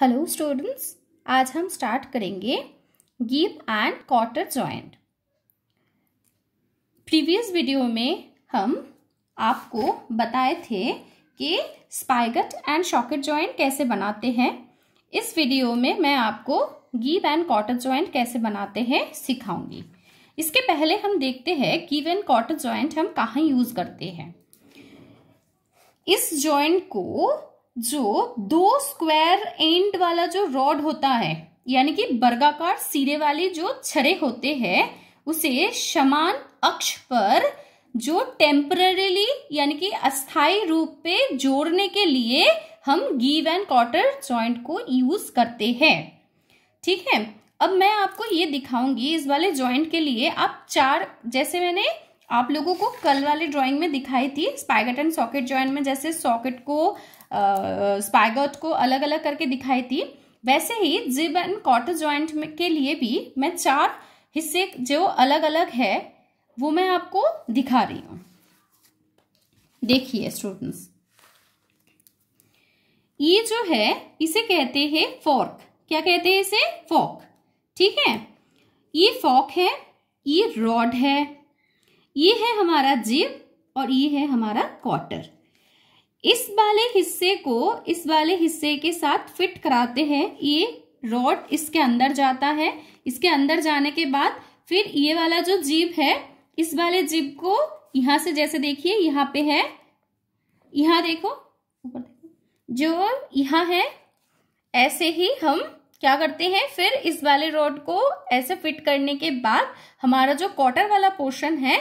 Hello students आज हम start करेंगे gib and cotter joint previous video में हम आपको बताए थे कि स्पाइगट एंड शॉकेट जॉइंट कैसे बनाते हैं इस वीडियो में मैं आपको गिब एंड क्वार्टर जॉइंट कैसे बनाते हैं सिखाऊंगी इसके पहले हम देखते हैं गिब एंड क्वार्टर जॉइंट हम कहाँ यूज़ करते हैं इस जॉइंट को जो दो स्क्वायर एंड वाला जो रॉड होता है यानी कि बर्गाकार सिरे वाले जो छरे होते हैं उसे समान अक्ष पर जो टेम्पररीली यानी कि अस्थाई रूप पे जोड़ने के लिए हम गीव एंड कॉटर जॉइंट को यूज करते हैं ठीक है अब मैं आपको ये दिखाऊंगी इस वाले जॉइंट के लिए आप चार जैसे मैंने आप लोगों को कल वाले ड्राइंग में दिखाई थी स्पाइगट एंड सॉकेट ज्वाइन में जैसे सॉकेट को स्पाइगट को अलग अलग करके दिखाई थी वैसे ही जिब एंड कॉटर ज्वाइंट के लिए भी मैं चार हिस्से जो अलग अलग है वो मैं आपको दिखा रही हूं देखिए स्टूडेंट्स ये जो है इसे कहते हैं फोर्क क्या कहते हैं इसे फोक ठीक है ये फोक है ये रॉड है ये है हमारा जीव और ये है हमारा क्वार्टर इस वाले हिस्से को इस वाले हिस्से के साथ फिट कराते हैं ये रॉड इसके अंदर जाता है इसके अंदर जाने के बाद फिर ये वाला जो जीव है इस वाले जीव को यहां से जैसे देखिए यहाँ पे है यहां देखो ऊपर देखो जो यहां है ऐसे ही हम क्या करते हैं फिर इस वाले रॉड को ऐसे फिट करने के बाद हमारा जो क्वार्टर वाला पोर्शन है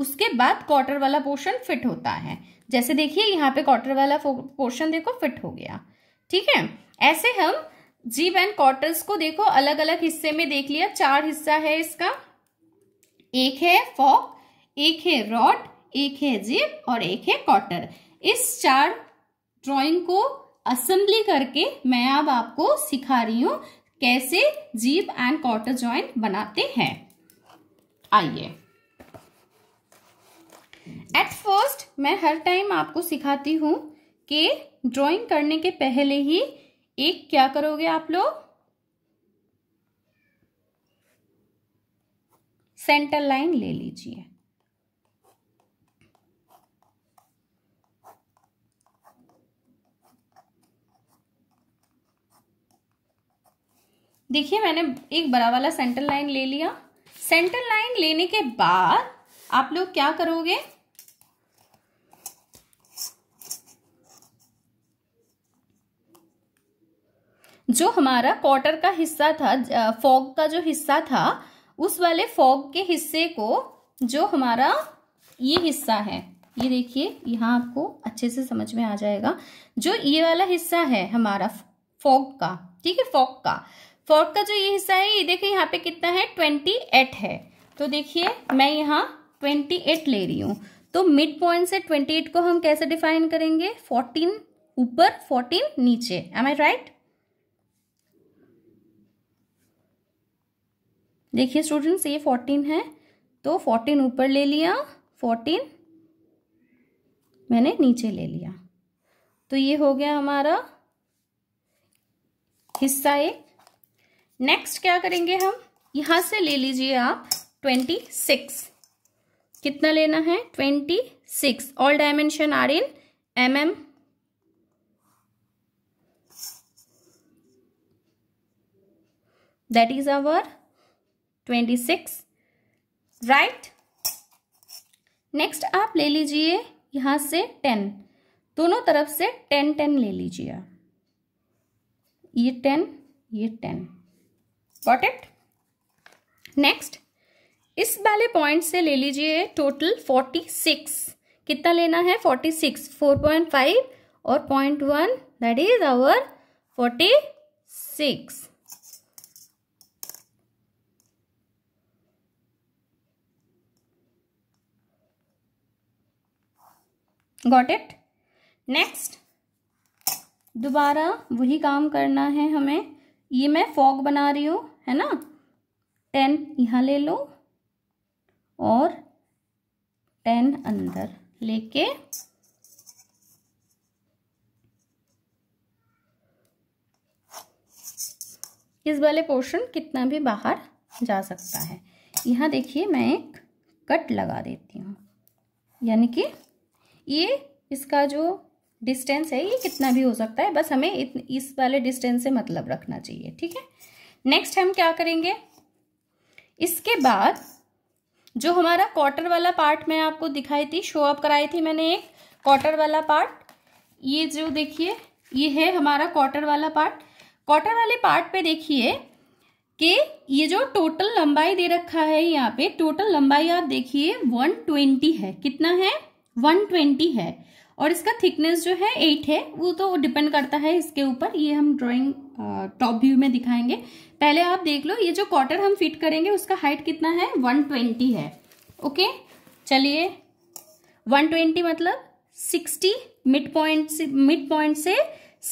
उसके बाद क्वार्टर वाला पोर्शन फिट होता है जैसे देखिए यहाँ पे क्वार्टर वाला पोर्शन देखो फिट हो गया ठीक है ऐसे हम जीव एंड क्वार्टर्स को देखो अलग अलग हिस्से में देख लिया चार हिस्सा है इसका एक है फॉक एक है रॉड एक है जीव और एक है क्वार्टर इस चार ड्रॉइंग को असेंबली करके मैं अब आपको सिखा रही हूं कैसे जीव एंड क्वार्टर ज्वाइंट बनाते हैं आइए एट फर्स्ट मैं हर टाइम आपको सिखाती हूँ कि ड्राइंग करने के पहले ही एक क्या करोगे आप लोग सेंटर लाइन ले लीजिए देखिए मैंने एक बड़ा वाला सेंटर लाइन ले लिया सेंटर लाइन लेने के बाद आप लोग क्या करोगे जो हमारा क्वार्टर का हिस्सा था फॉग का जो हिस्सा था उस वाले फॉग के हिस्से को जो हमारा ये हिस्सा है ये देखिए यहाँ आपको अच्छे से समझ में आ जाएगा जो ये वाला हिस्सा है हमारा फॉग का ठीक है फॉग का फॉग का जो ये हिस्सा है ये देखिए यहाँ पे कितना है ट्वेंटी एट है तो देखिए मैं यहाँ ट्वेंटी एट ले रही हूँ तो मिड पॉइंट से ट्वेंटी एट को हम कैसे डिफाइन करेंगे फोर्टीन ऊपर फोर्टीन नीचे एम आई राइट देखिए स्टूडेंट्स ये फोर्टीन है तो फोर्टीन ऊपर ले लिया फोर्टीन मैंने नीचे ले लिया तो ये हो गया हमारा हिस्सा एक नेक्स्ट क्या करेंगे हम यहां से ले लीजिए आप ट्वेंटी सिक्स कितना लेना है twenty six all dimension are in m m that is our twenty six right next आप ले लीजिए यहां से टेन दोनों तरफ से टेन टेन ले लीजिए ये टेन ये टेन वॉट इट नेक्स्ट इस वाले पॉइंट से ले लीजिए टोटल फोर्टी सिक्स कितना लेना है forty six four point five और point one that is our forty six got it next दोबारा वही काम करना है हमें ये मैं फॉग बना रही हूं है ना टेन यहाँ ले लो और टेन अंदर लेके इस वाले पोर्शन कितना भी बाहर जा सकता है यहाँ देखिए मैं एक कट लगा देती हूँ यानी कि ये इसका जो डिस्टेंस है ये कितना भी हो सकता है बस हमें इत, इस वाले डिस्टेंस से मतलब रखना चाहिए ठीक है नेक्स्ट हम क्या करेंगे इसके बाद जो हमारा क्वार्टर वाला पार्ट मैं आपको दिखाई थी शो अप कराई थी मैंने एक क्वार्टर वाला पार्ट ये जो देखिए ये है हमारा क्वार्टर वाला पार्ट क्वार्टर वाले पार्ट पे देखिए कि ये जो टोटल लंबाई दे रखा है यहाँ पे टोटल लंबाई आप देखिए 120 है कितना है 120 है और इसका थिकनेस जो है एट है वो तो डिपेंड करता है इसके ऊपर ये हम ड्राइंग टॉप व्यू में दिखाएंगे पहले आप देख लो ये जो क्वार्टर हम फिट करेंगे उसका हाइट कितना है वन ट्वेंटी है ओके चलिए वन ट्वेंटी मतलब सिक्सटी मिड पॉइंट से मिड पॉइंट से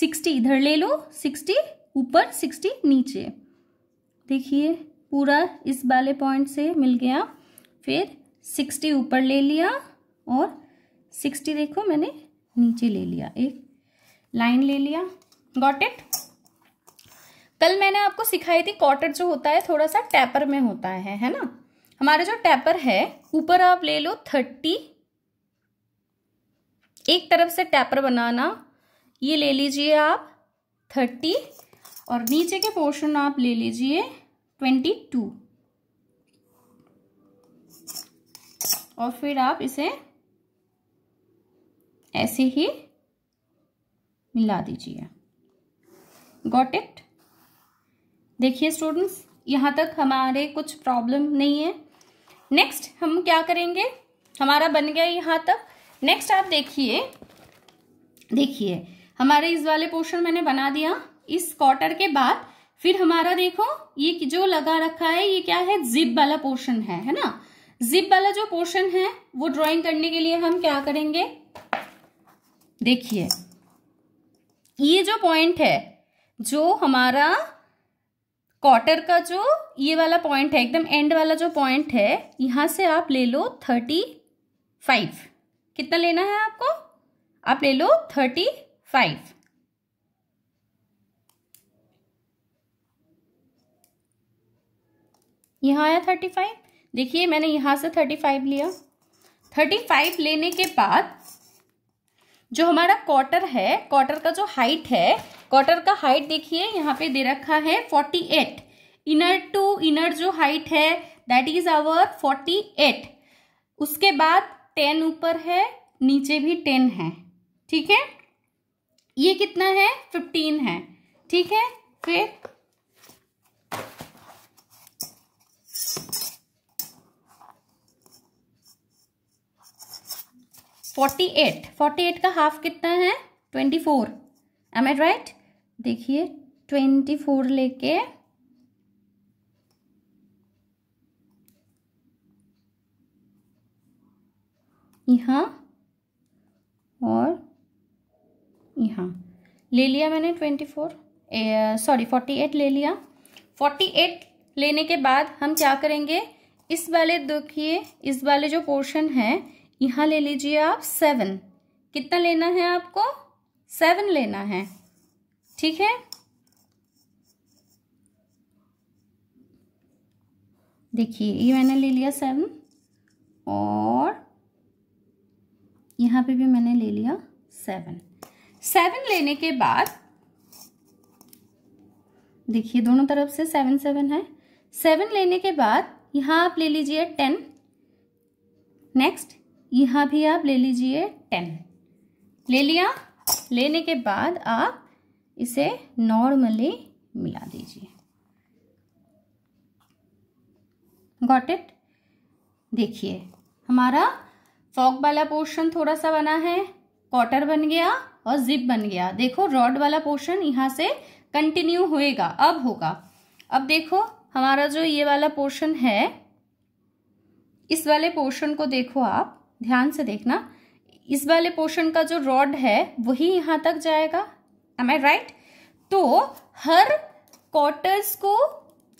सिक्सटी इधर ले लो सिक्सटी ऊपर सिक्सटी नीचे देखिए पूरा इस वाले पॉइंट से मिल गया फिर सिक्सटी ऊपर ले लिया और सिक्सटी देखो मैंने नीचे ले लिया एक लाइन ले लिया गॉट इट कल मैंने आपको सिखाई थी कॉटर जो होता है थोड़ा सा टैपर में होता है है ना हमारा जो टैपर है ऊपर आप ले लो थर्टी एक तरफ से टैपर बनाना ये ले लीजिए आप थर्टी और नीचे के पोर्शन आप ले लीजिए ट्वेंटी टू और फिर आप इसे ऐसे ही मिला दीजिए गॉट इट देखिए स्टूडेंट्स यहाँ तक हमारे कुछ प्रॉब्लम नहीं है नेक्स्ट हम क्या करेंगे हमारा बन गया यहाँ तक नेक्स्ट आप देखिए देखिए हमारे इस वाले पोर्शन मैंने बना दिया इस क्वार्टर के बाद फिर हमारा देखो ये जो लगा रखा है ये क्या है जिप वाला पोर्शन है है ना जिप वाला जो पोर्शन है वो ड्राइंग करने के लिए हम क्या करेंगे देखिए ये जो पॉइंट है जो हमारा क्वार्टर का जो ये वाला पॉइंट है एकदम एंड वाला जो पॉइंट है यहां से आप ले लो थर्टी फाइव कितना लेना है आपको आप ले लो थर्टी फाइव यहां आया थर्टी फाइव देखिए मैंने यहां से थर्टी फाइव लिया थर्टी फाइव लेने के बाद जो हमारा क्वार्टर है क्वार्टर का जो हाइट है क्वार्टर का हाइट देखिए यहाँ पे दे रखा है forty eight inner to inner जो हाइट है that is our forty eight उसके बाद टेन ऊपर है नीचे भी टेन है ठीक है ये कितना है फिफ्टीन है ठीक है फिर फोर्टी एट फोर्टी एट का हाफ कितना है twenty four am I right देखिए ट्वेंटी फोर लेके यहाँ और यहाँ ले लिया मैंने twenty four sorry forty eight ले लिया फोर्टी एट लेने के बाद हम क्या करेंगे इस वाले देखिए इस वाले जो पोर्शन है यहाँ ले लीजिए आप सेवन कितना लेना है आपको सेवन लेना है ठीक है देखिए ये मैंने ले लिया सेवन और यहाँ पे भी मैंने ले लिया सेवन सेवन लेने के बाद देखिए दोनों तरफ से सेवन सेवन है सेवन लेने के बाद यहाँ आप ले लीजिए टेन नेक्स्ट यहाँ भी आप ले लीजिए टेन ले लिया लेने के बाद आप इसे नॉर्मली मिला दीजिए गॉट इट देखिए हमारा फॉक वाला पोर्शन थोड़ा सा बना है कॉटर बन गया और जिप बन गया देखो रॉड वाला पोर्शन यहाँ से कंटिन्यू होएगा अब होगा अब देखो हमारा जो ये वाला पोर्शन है इस वाले पोर्शन को देखो आप ध्यान से देखना इस वाले पोर्शन का जो रॉड है वही यहाँ तक जाएगा एम आई राइट तो हर क्वार्टर्स को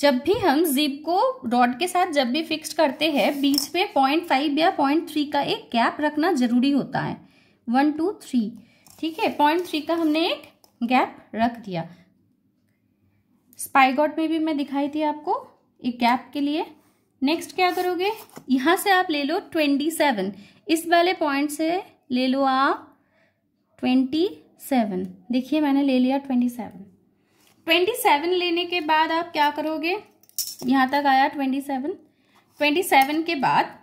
जब भी हम जीप को रॉड के साथ जब भी फिक्स करते हैं बीच में पॉइंट फाइव या पॉइंट थ्री का एक गैप रखना जरूरी होता है वन टू थ्री ठीक है पॉइंट थ्री का हमने एक गैप रख दिया स्पाइगॉट में भी मैं दिखाई थी आपको एक गैप के लिए नेक्स्ट क्या करोगे यहाँ से आप ले लो ट्वेंटी सेवन इस वाले पॉइंट से ले लो आप ट्वेंटी सेवन देखिए मैंने ले लिया ट्वेंटी सेवन ट्वेंटी सेवन लेने के बाद आप क्या करोगे यहाँ तक आया ट्वेंटी सेवन ट्वेंटी सेवन के बाद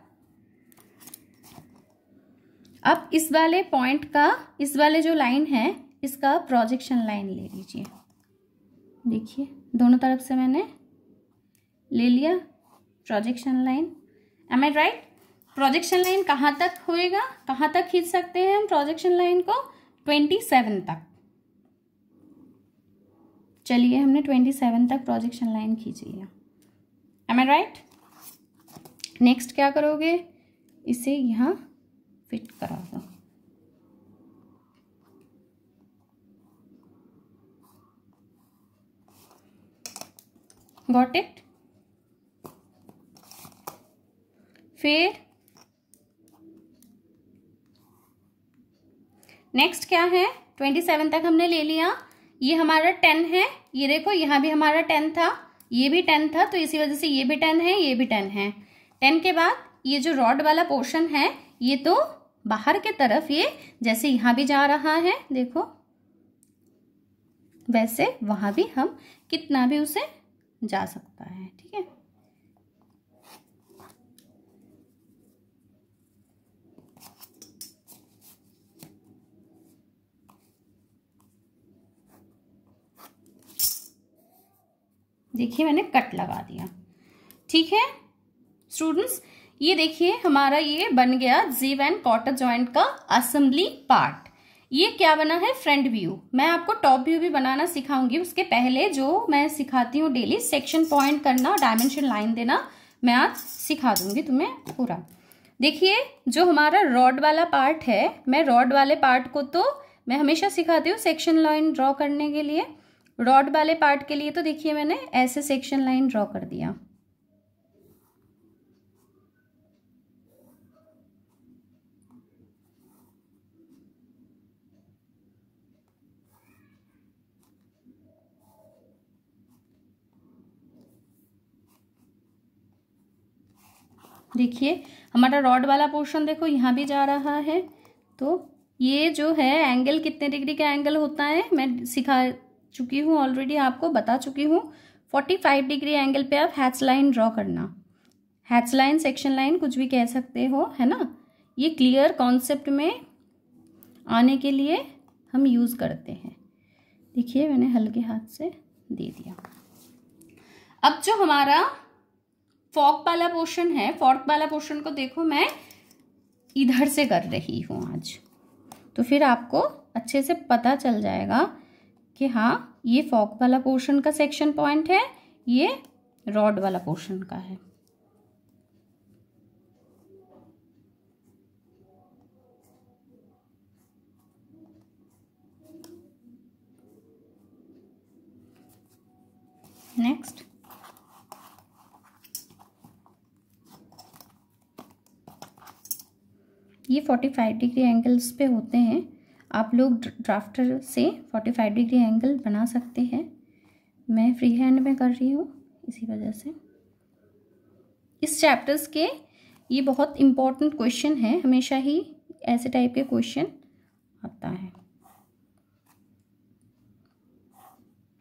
अब इस वाले पॉइंट का इस वाले जो लाइन है इसका प्रोजेक्शन लाइन ले लीजिए देखिए दोनों तरफ से मैंने ले लिया projection line am I right projection line कहाँ तक होएगा कहाँ तक खींच सकते हैं हम प्रोजेक्शन लाइन को ट्वेंटी सेवन तक चलिए हमने ट्वेंटी सेवन तक प्रोजेक्शन लाइन खींची है एम आई राइट नेक्स्ट क्या करोगे इसे यहाँ फिट करा दो got फिर नेक्स्ट क्या है ट्वेंटी सेवन तक हमने ले लिया ये हमारा टेन है ये देखो यहां भी हमारा टेन था ये भी टेन था तो इसी वजह से ये भी टेन है ये भी टेन है टेन के बाद ये जो रॉड वाला पोर्शन है ये तो बाहर के तरफ ये जैसे यहां भी जा रहा है देखो वैसे वहां भी हम कितना भी उसे जा सकता है ठीक है देखिए मैंने कट लगा दिया ठीक है स्टूडेंट्स ये देखिए हमारा ये बन गया जीव एंड कॉटर ज्वाइंट का असेंबली पार्ट ये क्या बना है फ्रंट व्यू मैं आपको टॉप व्यू भी बनाना सिखाऊंगी उसके पहले जो मैं सिखाती हूँ डेली सेक्शन पॉइंट करना डायमेंशन लाइन देना मैं आज सिखा दूंगी तुम्हें पूरा देखिए जो हमारा रॉड वाला पार्ट है मैं रॉड वाले पार्ट को तो मैं हमेशा सिखाती हूँ सेक्शन लाइन ड्रॉ करने के लिए रॉड वाले पार्ट के लिए तो देखिए मैंने ऐसे सेक्शन लाइन ड्रॉ कर दिया देखिए हमारा रॉड वाला पोर्शन देखो यहाँ भी जा रहा है तो ये जो है एंगल कितने डिग्री का एंगल होता है मैं सिखा चुकी हूँ ऑलरेडी आपको बता चुकी हूँ 45 डिग्री एंगल पे आप हैच लाइन ड्रॉ करना हैच लाइन सेक्शन लाइन कुछ भी कह सकते हो है ना ये क्लियर कॉन्सेप्ट में आने के लिए हम यूज़ करते हैं देखिए मैंने हल्के हाथ से दे दिया अब जो हमारा फॉक वाला पोर्शन है फॉर्क वाला पोर्शन को देखो मैं इधर से कर रही हूँ आज तो फिर आपको अच्छे से पता चल जाएगा कि हाँ ये फॉक वाला पोर्शन का सेक्शन पॉइंट है ये रॉड वाला पोर्शन का है नेक्स्ट ये 45 डिग्री एंगल्स पे होते हैं आप लोग ड्राफ्टर से फोर्टी फाइव डिग्री एंगल बना सकते हैं मैं फ्री हैंड में कर रही हूँ इसी वजह से इस चैप्टर्स के ये बहुत इम्पॉर्टेंट क्वेश्चन है हमेशा ही ऐसे टाइप के क्वेश्चन आता है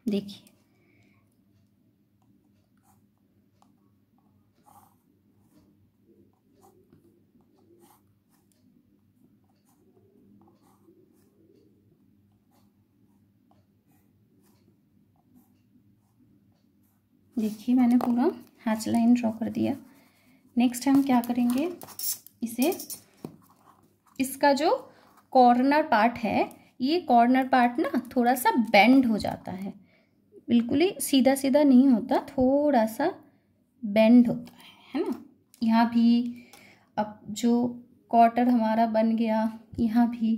देखिए देखिए मैंने पूरा हैच लाइन ड्रॉ कर दिया नेक्स्ट हम क्या करेंगे इसे इसका जो कॉर्नर पार्ट है ये कॉर्नर पार्ट ना थोड़ा सा बेंड हो जाता है बिल्कुल ही सीधा सीधा नहीं होता थोड़ा सा बेंड होता है है ना यहाँ भी अब जो क्वार्टर हमारा बन गया यहाँ भी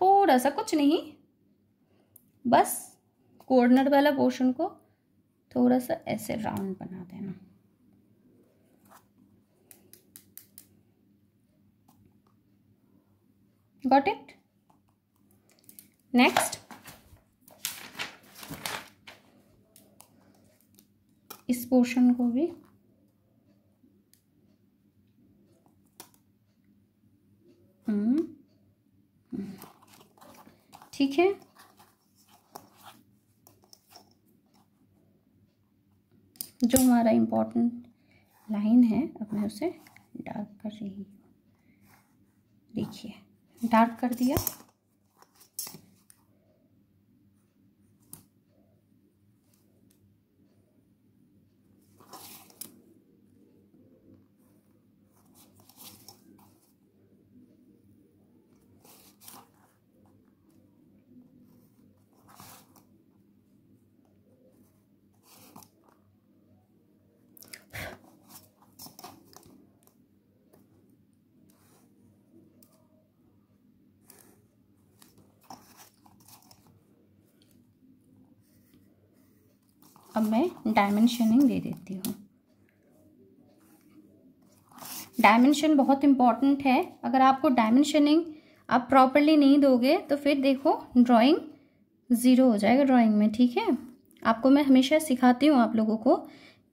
थोड़ा सा कुछ नहीं बस कॉर्नर वाला पोर्शन को थोड़ा सा ऐसे राउंड बना देना गॉट इट नेक्स्ट इस पोर्शन को भी हम्म। ठीक है जो हमारा इम्पोर्टेंट लाइन है अब मैं उसे डार्क कर रही हूँ देखिए डार्क कर दिया डायमेंशनिंग दे देती हूँ डायमेंशन बहुत इम्पॉर्टेंट है अगर आपको डायमेंशनिंग आप प्रॉपरली नहीं दोगे तो फिर देखो ड्राइंग ज़ीरो हो जाएगा ड्राइंग में ठीक है आपको मैं हमेशा सिखाती हूँ आप लोगों को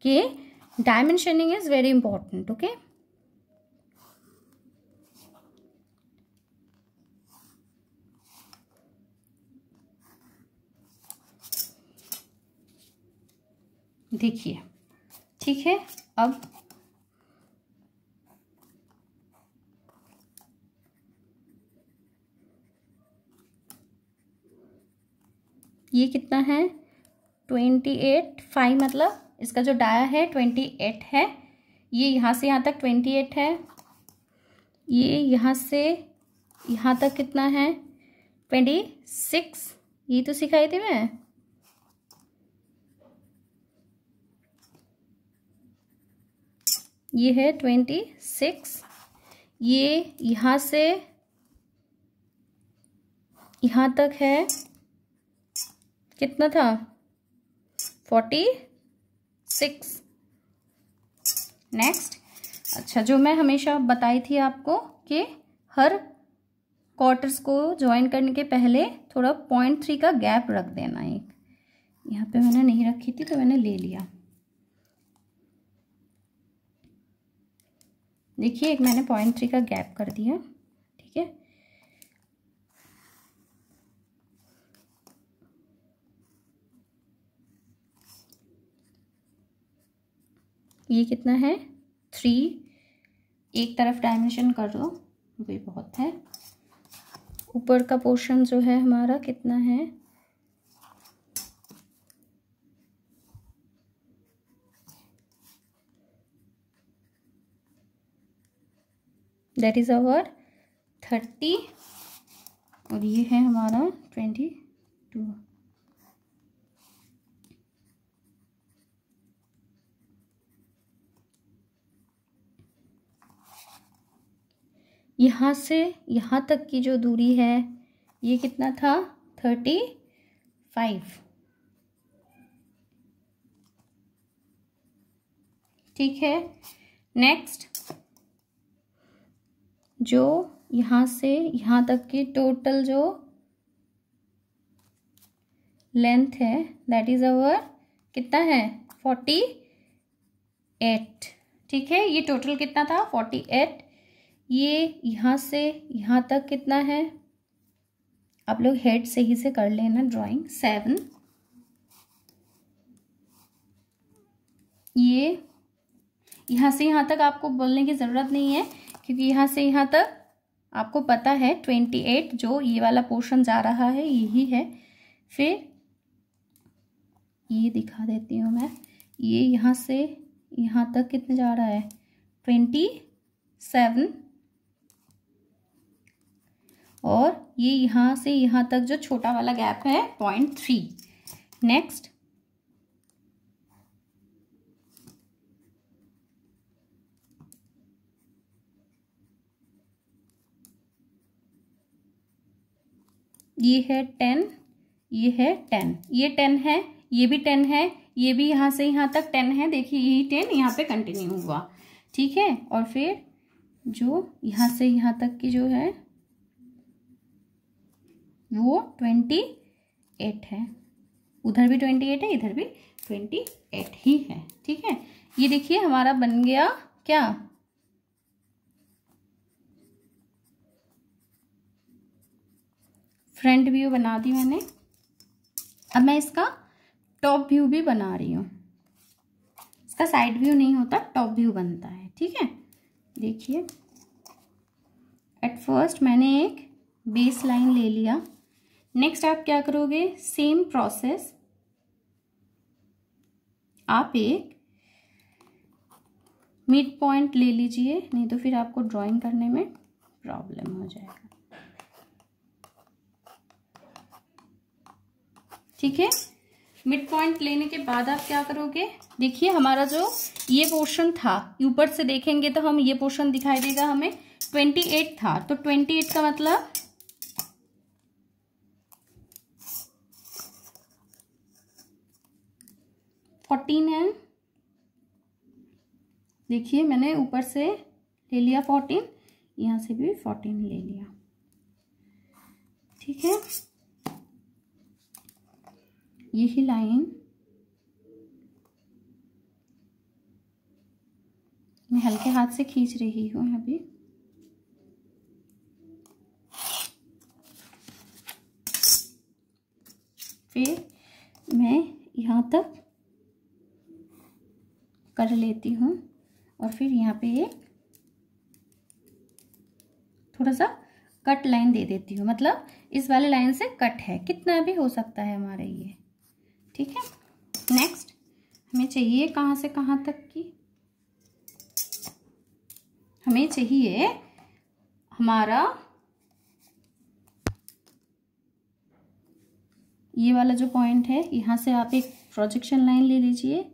कि dimensioning is very important okay देखिए ठीक है अब ये कितना है ट्वेंटी एट फाइव मतलब इसका जो डाया है ट्वेंटी एट है ये यहाँ से यहाँ तक ट्वेंटी एट है ये यहाँ से यहाँ तक कितना है ट्वेंटी सिक्स ये तो सिखाई थी मैं ये है ट्वेंटी सिक्स ये यहाँ से यहाँ तक है कितना था फोर्टी सिक्स नेक्स्ट अच्छा जो मैं हमेशा बताई थी आपको कि हर क्वार्टर्स को ज्वाइन करने के पहले थोड़ा पॉइंट थ्री का गैप रख देना एक यहाँ पे मैंने नहीं रखी थी तो मैंने ले लिया देखिए एक मैंने पॉइंट थ्री का गैप कर दिया ठीक है ये कितना है थ्री एक तरफ डायमेंशन कर लो वही बहुत है ऊपर का पोर्शन जो है हमारा कितना है दैट इज़ अवर थर्टी और ये है हमारा ट्वेंटी टू यहाँ से यहाँ तक की जो दूरी है ये कितना था थर्टी फाइव ठीक है नेक्स्ट जो यहाँ से यहाँ तक की टोटल जो लेंथ है दैट इज अवर कितना है फोर्टी एट ठीक है ये टोटल कितना था फोर्टी एट ये यहाँ से यहाँ तक कितना है आप लोग हेड से ही से कर लेना ड्राइंग सेवन ये यहाँ से यहाँ तक आपको बोलने की ज़रूरत नहीं है क्योंकि यहाँ से यहाँ तक आपको पता है ट्वेंटी एट जो ये वाला पोर्शन जा रहा है यही है फिर ये दिखा देती हूँ मैं ये यहाँ से यहाँ तक कितने जा रहा है ट्वेंटी सेवन और ये यहाँ से यहाँ तक जो छोटा वाला गैप है पॉइंट थ्री नेक्स्ट ये है टेन ये है टेन ये टेन है ये भी टेन है ये भी यहाँ से यहाँ तक टेन है देखिए यही टेन यहाँ पे कंटिन्यू हुआ ठीक है और फिर जो यहाँ से यहाँ तक की जो है वो ट्वेंटी एट है उधर भी ट्वेंटी एट है इधर भी ट्वेंटी एट ही है ठीक है ये देखिए हमारा बन गया क्या फ्रंट व्यू बना दी मैंने अब मैं इसका टॉप व्यू भी बना रही हूँ इसका साइड व्यू नहीं होता टॉप व्यू बनता है ठीक है देखिए एट फर्स्ट मैंने एक बेस लाइन ले लिया नेक्स्ट आप क्या करोगे सेम प्रोसेस आप एक मिड पॉइंट ले लीजिए नहीं तो फिर आपको ड्राइंग करने में प्रॉब्लम हो जाएगा ठीक है मिड पॉइंट लेने के बाद आप क्या करोगे देखिए हमारा जो ये पोर्शन था ऊपर से देखेंगे तो हम ये पोर्शन दिखाई देगा हमें ट्वेंटी एट था तो ट्वेंटी एट का मतलब फोर्टीन एम देखिए मैंने ऊपर से ले लिया फोर्टीन यहां से भी फोर्टीन ले लिया ठीक है यही लाइन मैं हल्के हाथ से खींच रही हूँ यहाँ फिर मैं यहाँ तक कर लेती हूँ और फिर यहाँ पे एक थोड़ा सा कट लाइन दे देती हूँ मतलब इस वाले लाइन से कट है कितना भी हो सकता है हमारा ये ठीक है नेक्स्ट हमें चाहिए कहाँ से कहाँ तक की हमें चाहिए हमारा ये वाला जो पॉइंट है यहाँ से आप एक प्रोजेक्शन लाइन ले लीजिए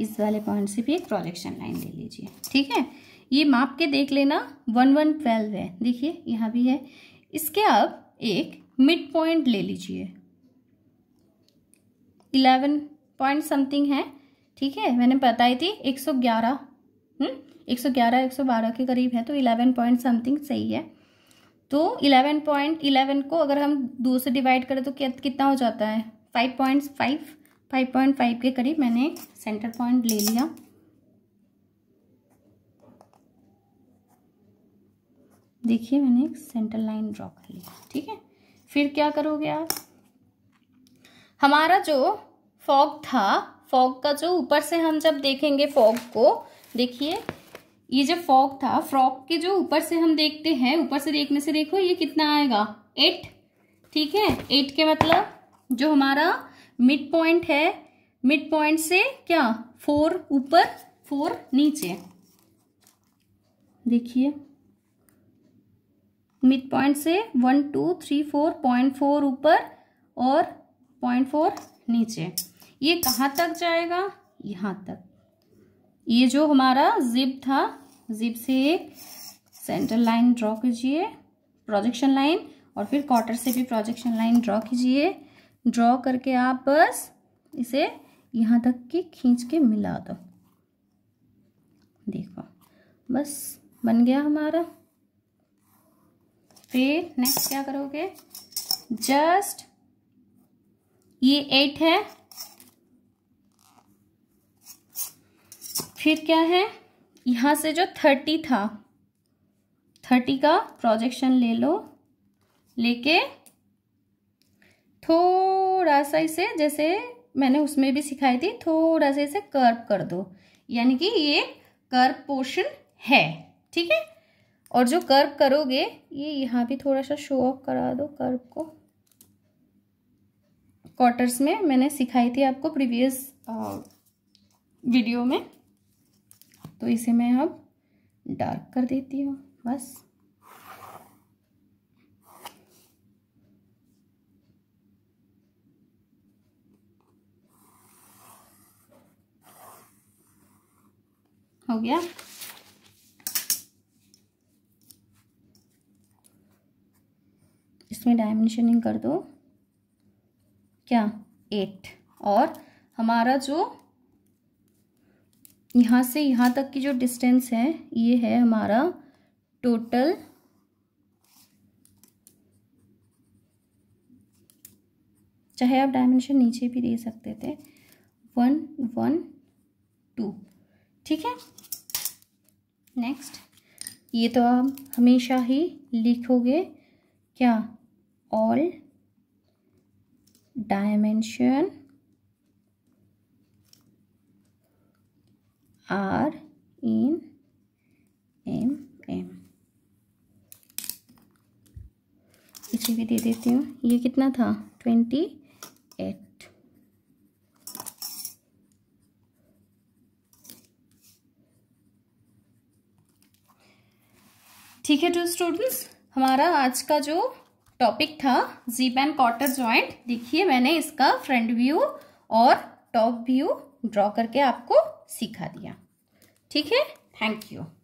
इस वाले पॉइंट से भी एक प्रोजेक्शन लाइन ले लीजिए ठीक है ये माप के देख लेना वन वन ट्वेल्व है देखिए यहाँ भी है इसके आप एक मिड पॉइंट ले लीजिए इलेवन पॉइंट समथिंग है ठीक है मैंने बताई थी एक सौ ग्यारह हम्म? एक सौ ग्यारह एक सौ बारह के करीब है तो इलेवन पॉइंट समथिंग सही है तो इलेवन पॉइंट इलेवन को अगर हम दो से डिवाइड करें तो कितना हो जाता है five point five five point five के करीब मैंने सेंटर पॉइंट ले लिया देखिए मैंने एक सेंटर लाइन ड्रॉ कर लिया ठीक है फिर क्या करोगे आप हमारा जो फॉग था फॉग का जो ऊपर से हम जब देखेंगे फॉग को देखिए ये जो फॉग था फ्रॉक के जो ऊपर से हम देखते हैं ऊपर से देखने से देखो ये कितना आएगा एट ठीक है एट के मतलब जो हमारा मिड पॉइंट है मिड पॉइंट से क्या फोर ऊपर फोर नीचे देखिए मिड पॉइंट से one two three four point four ऊपर और पॉइंट फोर नीचे ये कहाँ तक जाएगा यहाँ तक ये जो हमारा जिप था जिप से एक सेंटर लाइन ड्रॉ कीजिए प्रोजेक्शन लाइन और फिर क्वार्टर से भी प्रोजेक्शन लाइन ड्रॉ कीजिए ड्रॉ करके आप बस इसे यहाँ तक की खींच के मिला दो देखो बस बन गया हमारा फिर नेक्स्ट क्या करोगे जस्ट ये एट है फिर क्या है यहां से जो थर्टी था थर्टी का प्रोजेक्शन ले लो लेके थोड़ा सा इसे जैसे मैंने उसमें भी सिखाई थी थोड़ा सा इसे कर्व कर दो यानी कि ये कर्व पोर्शन है ठीक है और जो कर्व करोगे ये यहाँ भी थोड़ा सा शो ऑफ करा दो कर्व को क्वार्टर्स में मैंने सिखाई थी आपको प्रीवियस वीडियो में तो इसे मैं अब डार्क कर देती हूँ बस हो गया इसमें डायमेंशनिंग कर दो क्या एट और हमारा जो यहाँ से यहाँ तक की जो डिस्टेंस है ये है हमारा टोटल चाहे आप डायमेंशन नीचे भी दे सकते थे वन वन टू ठीक है नेक्स्ट ये तो आप हमेशा ही लिखोगे क्या all dimension are in mm इसे भी दे देती हूँ ये कितना था ट्वेंटी एट ठीक है टू स्टूडेंट्स हमारा आज का जो टॉपिक था जीप एंड कॉटर ज्वाइंट देखिए मैंने इसका फ्रंट व्यू और टॉप व्यू ड्रॉ करके आपको सिखा दिया ठीक है थैंक यू